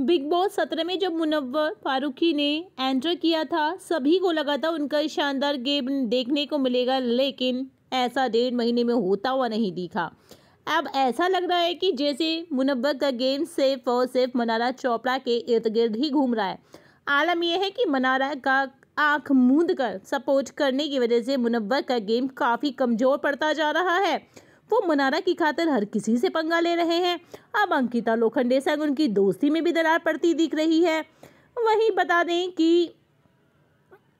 big boss सत्रह में जब मुनवर फारूकी ने एंटर किया था सभी को लगा था उनका शानदार गेम देखने को मिलेगा लेकिन ऐसा डेढ़ महीने में होता हुआ नहीं दिखा अब ऐसा लग रहा है कि जैसे मुनवर का गेम सिर्फ और सिर्फ मनारा चोपड़ा के इर्द गिर्द ही घूम रहा है आलम यह है कि मनारा का आंख मूंद कर सपोर्ट करने की वजह से मुनवर का गेम काफ़ी कमज़ोर पड़ता जा रहा है वो मुनारा की खातर हर किसी से पंगा ले रहे हैं अब अंकिता लोखंडे संग उनकी दोस्ती में भी दरार पड़ती दिख रही है वहीं बता दें कि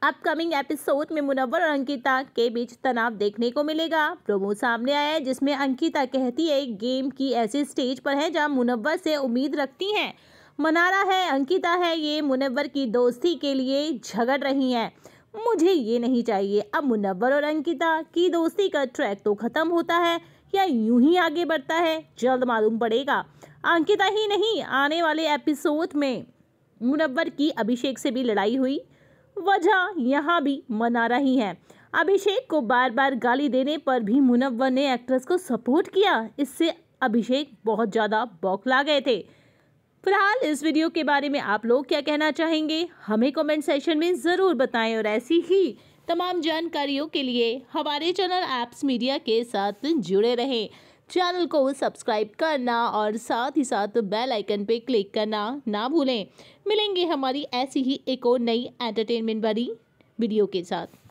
अपकमिंग एपिसोड में मुनवर और अंकिता के बीच तनाव देखने को मिलेगा प्रोमो सामने आया है जिसमें अंकिता कहती है गेम की ऐसी स्टेज पर है जहां मुनवर से उम्मीद रखती हैं मनारा है अंकिता है ये मुनवर की दोस्ती के लिए झगड़ रही हैं मुझे ये नहीं चाहिए अब मुनव्वर और अंकिता की दोस्ती का ट्रैक तो ख़त्म होता है या यूं ही आगे बढ़ता है जल्द मालूम पड़ेगा अंकिता ही नहीं आने वाले एपिसोड में मुनव्वर की अभिषेक से भी लड़ाई हुई वजह यहाँ भी मना रही है अभिषेक को बार बार गाली देने पर भी मुनव्वर ने एक्ट्रेस को सपोर्ट किया इससे अभिषेक बहुत ज़्यादा बौखला गए थे फिलहाल इस वीडियो के बारे में आप लोग क्या कहना चाहेंगे हमें कमेंट सेशन में ज़रूर बताएं और ऐसी ही तमाम जानकारियों के लिए हमारे चैनल ऐप्स मीडिया के साथ जुड़े रहें चैनल को सब्सक्राइब करना और साथ ही साथ बेल आइकन पर क्लिक करना ना भूलें मिलेंगे हमारी ऐसी ही एक और नई एंटरटेनमेंट भरी वीडियो के साथ